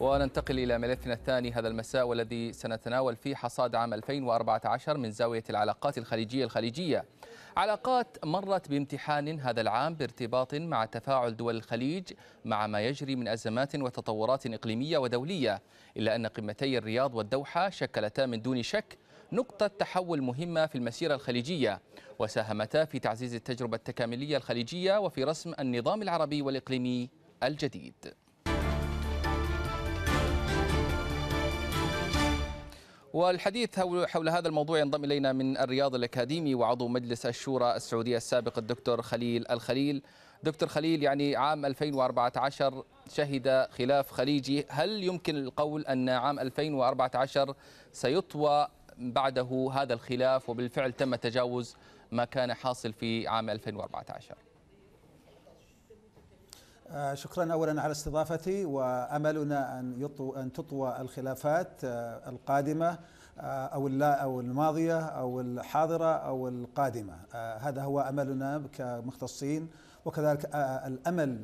وننتقل إلى ملفنا الثاني هذا المساء والذي سنتناول فيه حصاد عام 2014 من زاوية العلاقات الخليجية الخليجية علاقات مرت بامتحان هذا العام بارتباط مع تفاعل دول الخليج مع ما يجري من أزمات وتطورات إقليمية ودولية إلا أن قمتي الرياض والدوحة شكلتا من دون شك نقطة تحول مهمة في المسيرة الخليجية وساهمتا في تعزيز التجربة التكاملية الخليجية وفي رسم النظام العربي والإقليمي الجديد والحديث حول هذا الموضوع ينضم إلينا من الرياض الأكاديمي وعضو مجلس الشورى السعودية السابق الدكتور خليل الخليل دكتور خليل يعني عام 2014 شهد خلاف خليجي هل يمكن القول أن عام 2014 سيطوى بعده هذا الخلاف وبالفعل تم تجاوز ما كان حاصل في عام 2014 آه، شكرا اولا على استضافتي واملنا ان يطو ان تطوى الخلافات آه، القادمه آه، او اللا او الماضيه او الحاضره او القادمه هذا هو املنا كمختصين وكذلك الامل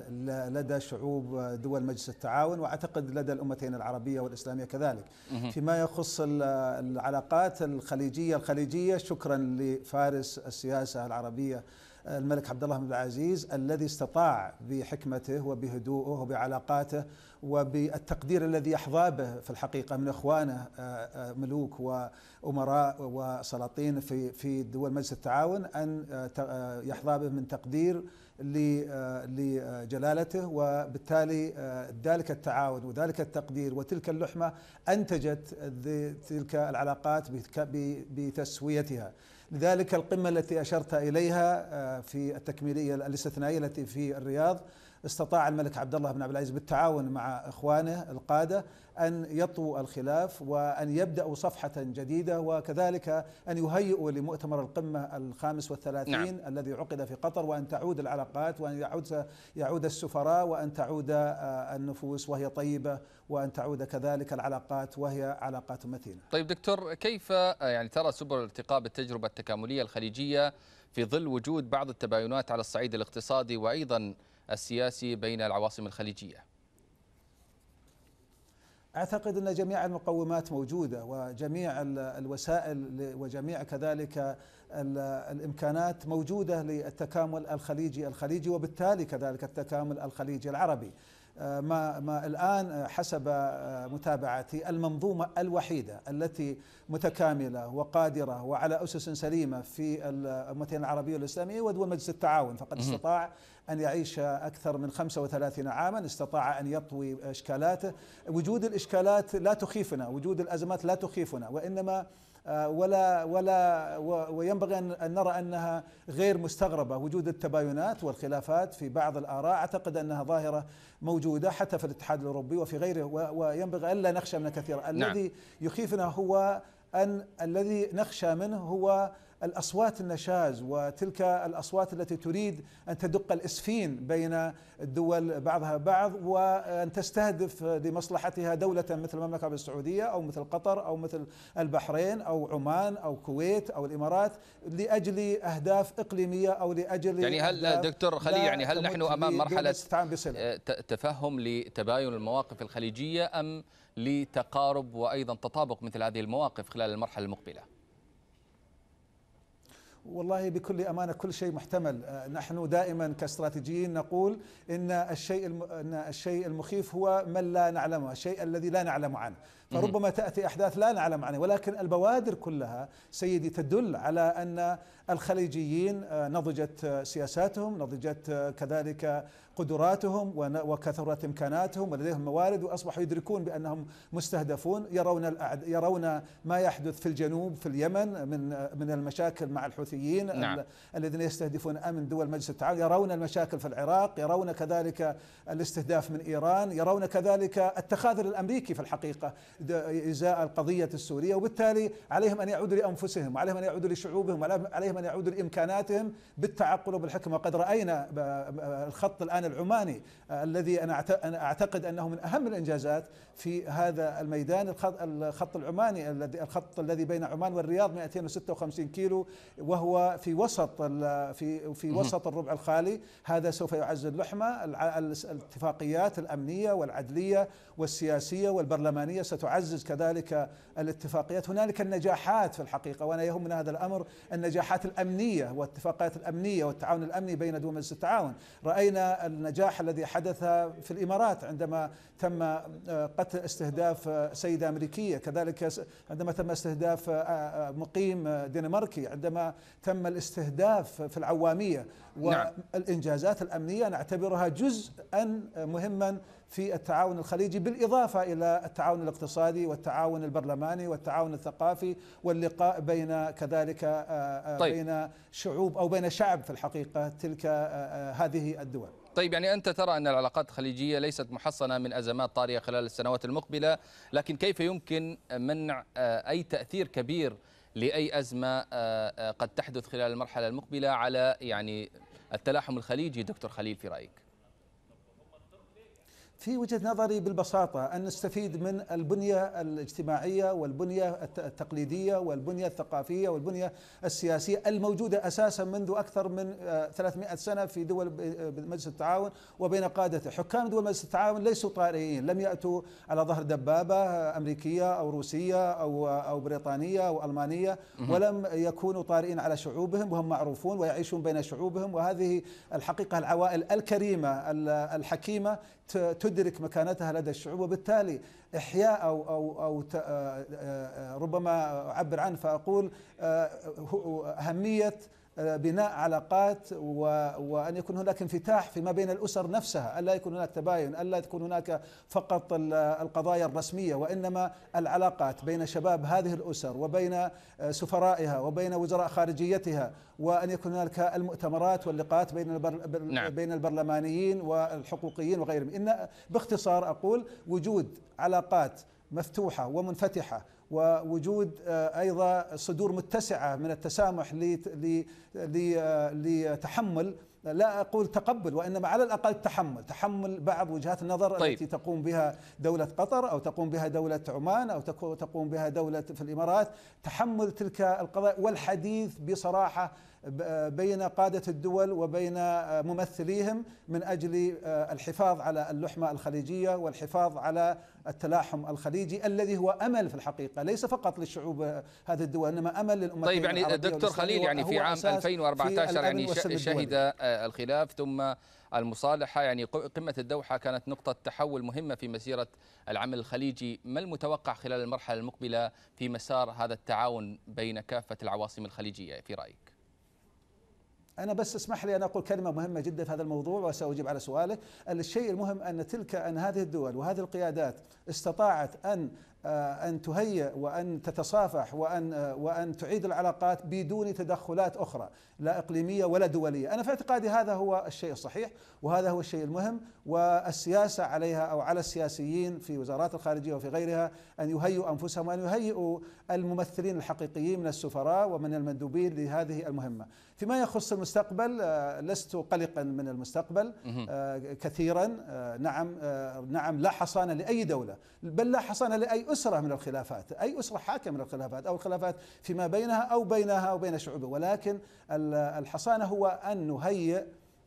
لدى شعوب دول مجلس التعاون واعتقد لدى الامتين العربيه والاسلاميه كذلك. فيما يخص العلاقات الخليجيه الخليجيه شكرا لفارس السياسه العربيه الملك عبد الله بن العزيز الذي استطاع بحكمته وبهدوءه وبعلاقاته وبالتقدير الذي يحظى به في الحقيقه من اخوانه آه، آه، ملوك وامراء وسلاطين في في دول مجلس التعاون ان آه، يحظى به من تقدير لجلالته آه، آه، وبالتالي آه، ذلك التعاون وذلك التقدير وتلك اللحمة أنتجت تلك العلاقات بتسويتها لذلك القمة التي أشرت إليها في التكميلية الاستثنائية التي في الرياض استطاع الملك عبد الله بن عبد العزيز بالتعاون مع اخوانه القاده ان يطوا الخلاف وان يبداوا صفحه جديده وكذلك ان يهيئوا لمؤتمر القمه الخامس والثلاثين نعم. الذي عقد في قطر وان تعود العلاقات وان يعود يعود السفراء وان تعود آه، النفوس وهي طيبه وان تعود كذلك العلاقات وهي علاقات متينه. طيب دكتور كيف آه، يعني ترى سبل الارتقاء بالتجربه التكامليه الخليجيه في ظل وجود بعض التباينات على الصعيد الاقتصادي وايضا السياسي بين العواصم الخليجية أعتقد أن جميع المقومات موجودة وجميع الوسائل وجميع كذلك الإمكانات موجودة للتكامل الخليجي الخليجي وبالتالي كذلك التكامل الخليجي العربي آه، ما ما الان حسب آه، متابعتي المنظومه الوحيده التي متكامله وقادره وعلى اسس سليمه في الامتين العربيه والاسلاميه ودول مجلس التعاون فقد استطاع ان يعيش اكثر من 35 عاما استطاع ان يطوي اشكالاته وجود الاشكالات لا تخيفنا وجود الازمات لا تخيفنا وانما آه، ولا ولا وينبغي ان نرى انها غير مستغربه وجود التباينات والخلافات في بعض الاراء اعتقد انها ظاهره موجوده حتى في الاتحاد الاوروبي وفي غيره وينبغي الا نخشى منها كثيرا نعم. الذي يخيفنا هو ان الذي نخشى منه هو الأصوات النشاز وتلك الأصوات التي تريد أن تدق الإسفين بين الدول بعضها بعض وأن تستهدف لمصلحتها دولة مثل المملكة العربية السعودية أو مثل قطر أو مثل البحرين أو عمان أو الكويت أو الإمارات لأجل أهداف إقليمية أو لأجل يعني هل دكتور خليل يعني هل نحن أمام مرحلة آه، تفهم لتباين المواقف الخليجية أم لتقارب وأيضا تطابق مثل هذه المواقف خلال المرحلة المقبلة والله بكل امانه كل شيء محتمل آه، نحن دائما كاستراتيجيين نقول ان الشيء ان الشيء المخيف هو من لا نعلمه الشيء الذي لا نعلم عنه فربما تاتي احداث لا نعلم عنها ولكن البوادر كلها سيدي تدل على ان الخليجيين آه، نضجت آه، سياساتهم نضجت كذلك قدراتهم وكثرة امكاناتهم ولديهم موارد واصبحوا يدركون بانهم مستهدفون يرون الأعد يرون ما يحدث في الجنوب في اليمن من من المشاكل مع الحوثيين نعم. الذين يستهدفون امن دول مجلس التعاون يرون المشاكل في العراق يرون كذلك الاستهداف من ايران يرون كذلك التخاذل الامريكي في الحقيقه ازاء القضيه السوريه وبالتالي عليهم ان يعودوا لانفسهم وعليهم ان يعودوا لشعوبهم وعليهم ان يعودوا لامكاناتهم بالتعقل وبالحكمه وقد راينا الخط الان العماني آه، الذي أنا أعتقد أنه من أهم الإنجازات في هذا الميدان الخط العماني الذي الخط الذي بين عمان والرياض 256 كيلو وهو في وسط في في وسط الربع الخالي هذا سوف يعزز اللحمة الاتفاقيات الأمنية والعدلية والسياسية والبرلمانية ستعزز كذلك الاتفاقيات هنالك النجاحات في الحقيقة وأنا يهمنا هذا الأمر النجاحات الأمنية والاتفاقيات الأمنية والتعاون الأمني بين دول مجلس التعاون رأينا النجاح الذي حدث في الإمارات عندما تم آه، قتل استهداف آه، سيدة أمريكية كذلك عندما تم استهداف آه، مقيم دنماركي عندما تم الاستهداف في العوامية والإنجازات نعم. الأمنية نعتبرها جزءا مهما في التعاون الخليجي بالإضافة إلى التعاون الاقتصادي والتعاون البرلماني والتعاون الثقافي واللقاء بين كذلك طيب. بين شعوب أو بين شعب في الحقيقة تلك هذه الدول طيب يعني أنت ترى أن العلاقات الخليجية ليست محصنة من أزمات طارئة خلال السنوات المقبلة لكن كيف يمكن منع آه، أي تأثير كبير لأي أزمة آه، آه، قد تحدث خلال المرحلة المقبلة على يعني التلاحم الخليجي دكتور خليل في رأيك في وجهه نظري بالبساطه ان نستفيد من البنيه الاجتماعيه والبنيه التقليديه والبنيه الثقافيه والبنيه السياسيه الموجوده اساسا منذ اكثر من 300 آه، سنه في دول آه، مجلس التعاون وبين قادته، حكام دول مجلس التعاون ليسوا طارئين، لم ياتوا على ظهر دبابه آه، امريكيه او روسيه او او بريطانيه او المانيه ولم يكونوا طارئين على شعوبهم وهم معروفون ويعيشون بين شعوبهم وهذه الحقيقه العوائل الكريمه الحكيمه تدرك مكانتها لدى الشعوب وبالتالي إحياء أو, أو, أو آه، آه، آه، ربما أعبر عنه فأقول أهمية آه، بناء علاقات وان يكون هناك انفتاح فيما بين الاسر نفسها، الا يكون هناك تباين، الا تكون هناك فقط القضايا الرسميه وانما العلاقات بين شباب هذه الاسر وبين آه، سفرائها وبين وزراء خارجيتها وان يكون هناك المؤتمرات واللقاءات بين البر نعم. بين البرلمانيين والحقوقيين وغيرهم، ان باختصار اقول وجود علاقات مفتوحه ومنفتحه ووجود آه، ايضا صدور متسعه من التسامح آه، لتحمل لا اقول تقبل وانما على الاقل تحمل، تحمل بعض وجهات النظر طيب. التي تقوم بها دوله قطر او تقوم بها دوله عمان او تقوم بها دوله في الامارات، تحمل تلك القضايا والحديث بصراحه بين قادة الدول وبين آه، ممثليهم من أجل آه، الحفاظ على اللحمة الخليجية والحفاظ على التلاحم الخليجي الذي هو أمل في الحقيقة ليس فقط للشعوب آه، هذه الدول إنما أمل للأمم طيب يعني دكتور خليل يعني في عام 2014 يعني شهد الخلاف ثم المصالحة يعني قمة الدوحة كانت نقطة تحول مهمة في مسيرة العمل الخليجي ما المتوقع خلال المرحلة المقبلة في مسار هذا التعاون بين كافة العواصم الخليجية في رأيك؟ أنا بس اسمح لي أن أقول كلمة مهمة جدا في هذا الموضوع وسأجيب على سؤالك الشيء المهم أن تلك أن هذه الدول وهذه القيادات استطاعت أن آه، أن تهيئ وأن تتصافح وأن آه، وأن تعيد العلاقات بدون تدخلات أخرى لا إقليمية ولا دولية، أنا في اعتقادي هذا هو الشيء الصحيح وهذا هو الشيء المهم والسياسة عليها أو على السياسيين في وزارات الخارجية وفي غيرها أن يهيئوا أنفسهم وأن يهيئوا الممثلين الحقيقيين من السفراء ومن المندوبين لهذه المهمة. فيما يخص المستقبل آه، لست قلقا من المستقبل كثيرا نعم نعم لا حصانة لأي دولة بل لا حصانة لأي أسرة من الخلافات أي أسرة حاكمة من الخلافات أو الخلافات فيما بينها أو بينها وبين شعوبها ولكن الحصانة هو أن نهيئ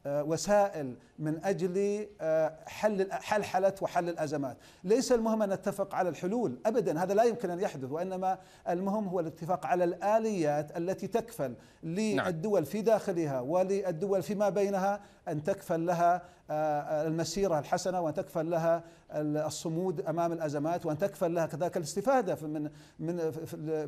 آه، وسائل من اجل آه، حل حلحله وحل الازمات، ليس المهم ان نتفق على الحلول ابدا هذا لا يمكن ان يحدث وانما المهم هو الاتفاق على الاليات التي تكفل نعم. للدول في داخلها وللدول فيما بينها أن تكفل لها آه، المسيرة الحسنة وأن تكفل لها الصمود أمام الأزمات وأن تكفل لها كذلك الاستفادة من من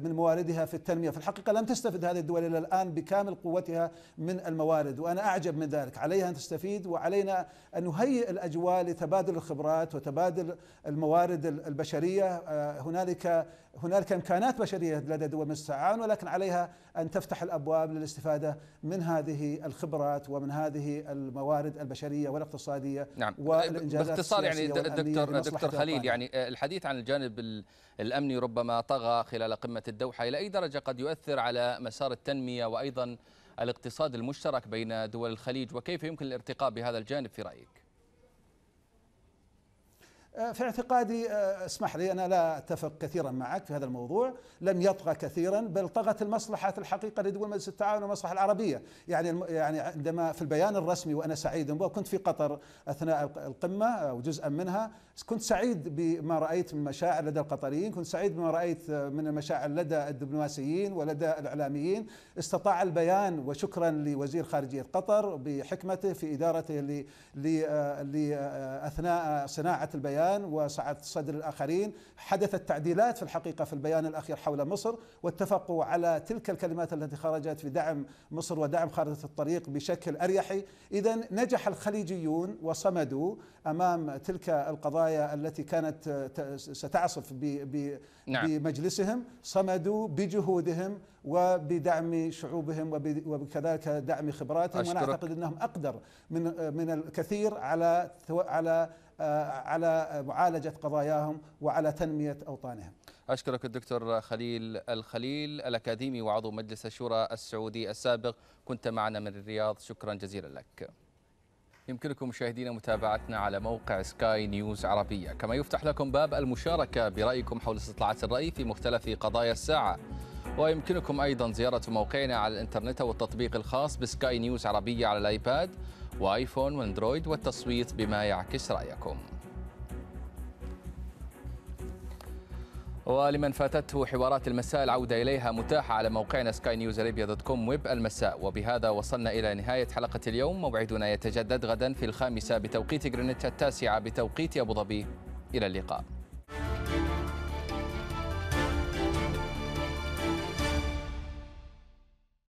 من مواردها في التنمية في الحقيقة لم تستفد هذه الدول إلى الآن بكامل قوتها من الموارد وأنا أعجب من ذلك عليها أن تستفيد وعلينا أن نهيئ الأجواء لتبادل الخبرات وتبادل الموارد البشرية آه، هنالك هنالك إمكانات بشرية لدى دول مستعان ولكن عليها أن تفتح الأبواب للاستفادة من هذه الخبرات ومن هذه الموارد البشريه والاقتصاديه نعم والانجازات باختصار يعني دكتور دكتور خليل يعني آه، الحديث عن الجانب الامني ربما طغى خلال قمه الدوحه الى اي درجه قد يؤثر على مسار التنميه وايضا الاقتصاد المشترك بين دول الخليج وكيف يمكن الارتقاء بهذا الجانب في رايك؟ آه، في اعتقادي آه، اسمح لي انا لا اتفق كثيرا معك في هذا الموضوع، لم يطغى كثيرا بل طغت المصلحه الحقيقه لدول مجلس التعاون والمصلحه العربيه، يعني يعني عندما في البيان الرسمي وانا سعيد وكنت في قطر اثناء القمه او جزءا منها، كنت سعيد بما رايت من مشاعر لدى القطريين، كنت سعيد بما رايت من المشاعر لدى الدبلوماسيين ولدى الاعلاميين، استطاع البيان وشكرا لوزير خارجيه قطر بحكمته في ادارته لاثناء آه، صناعه البيان البيان وسعة صدر الآخرين حدثت تعديلات في الحقيقة في البيان الأخير حول مصر واتفقوا على تلك الكلمات التي خرجت في دعم مصر ودعم خارطة الطريق بشكل أريحي إذا نجح الخليجيون وصمدوا أمام تلك القضايا التي كانت ستعصف نعم. بمجلسهم صمدوا بجهودهم وبدعم شعوبهم وكذلك دعم خبراتهم أشكرك. وانا اعتقد انهم اقدر من من الكثير على على آه، على معالجة قضاياهم وعلى تنمية أوطانهم أشكرك الدكتور خليل الخليل الأكاديمي وعضو مجلس الشورى السعودي السابق كنت معنا من الرياض شكرا جزيلا لك يمكنكم مشاهدينا متابعتنا على موقع سكاي نيوز عربية كما يفتح لكم باب المشاركة برأيكم حول استطلاعات الرأي في مختلف قضايا الساعة ويمكنكم أيضا زيارة موقعنا على الإنترنت والتطبيق الخاص بسكاي نيوز عربية على الآيباد وآيفون واندرويد والتصويت بما يعكس رأيكم ولمن فاتته حوارات المساء العودة إليها متاحة على موقعنا سكاي نيوز دوت كوم ويب المساء وبهذا وصلنا إلى نهاية حلقة اليوم موعدنا يتجدد غدا في الخامسة بتوقيت غرينتش التاسعة بتوقيت أبو ظبي إلى اللقاء